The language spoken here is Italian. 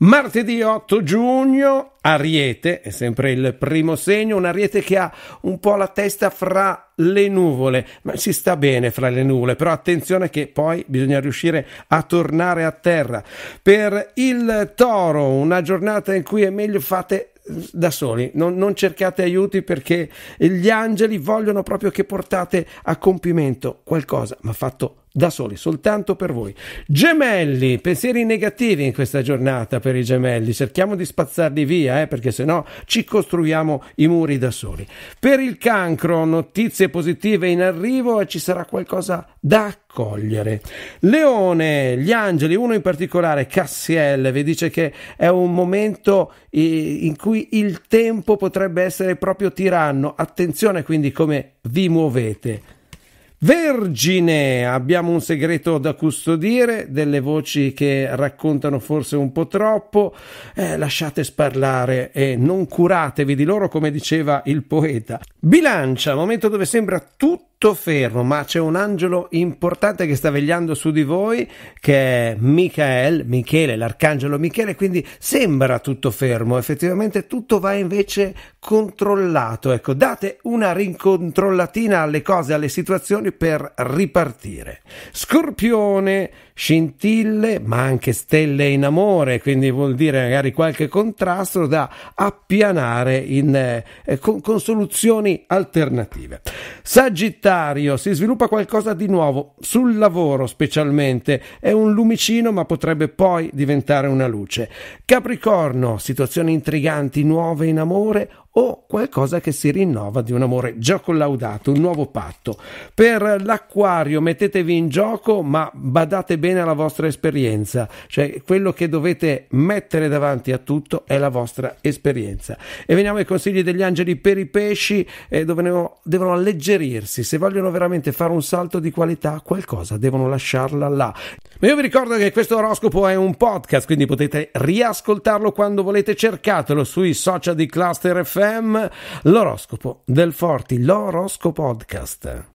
Martedì 8 giugno, Ariete, è sempre il primo segno, un Ariete che ha un po' la testa fra le nuvole, ma si sta bene fra le nuvole, però attenzione che poi bisogna riuscire a tornare a terra. Per il Toro, una giornata in cui è meglio fate eh, da soli, non, non, cercate aiuti perché gli angeli vogliono proprio che portate a compimento qualcosa, ma fatto da soli, soltanto per voi. Gemelli, pensieri negativi in questa giornata per i gemelli, cerchiamo di spazzarli via, eh, perché sennò ci costruiamo i muri da soli. Per il cancro, notizie positive in arrivo e ci sarà qualcosa da accogliere. Leone, gli angeli, uno in particolare, Cassiel, vi dice che è un momento in cui il tempo potrebbe essere proprio tiranno, attenzione quindi come vi muovete. Vergine, abbiamo un segreto da custodire, delle voci che raccontano forse un po' troppo, eh, lasciate sparlare e non curatevi di loro come diceva il poeta. Bilancia, momento dove sembra tutto tutto fermo, ma c'è un angelo importante che sta vegliando su di voi, che è Michael, Michele, l'arcangelo Michele, quindi sembra tutto fermo, effettivamente tutto va invece controllato. Ecco, date una rincontrollatina alle cose, alle situazioni per ripartire. Scorpione, scintille, ma anche stelle in amore, quindi vuol dire magari qualche contrasto da appianare in, eh, con, con soluzioni alternative. Sagittario, planetario, si sviluppa qualcosa di nuovo, sul lavoro specialmente, è un lumicino ma potrebbe poi diventare una luce. Capricorno, situazioni intriganti, nuove in amore o qualcosa che si rinnova di un amore già collaudato, un nuovo patto. Per l'acquario mettetevi in gioco, ma badate bene alla vostra esperienza, cioè quello che dovete mettere davanti a tutto è la vostra esperienza. E veniamo ai consigli degli angeli per i pesci, eh, dove devono, devono alleggerirsi, se vogliono veramente fare un salto di qualità, qualcosa devono lasciarla là. Ma io vi ricordo che questo oroscopo è un podcast, quindi potete riascoltarlo quando volete, cercatelo sui social di Cluster FM FM, l'oroscopo del Forti, l'oroscopo podcast.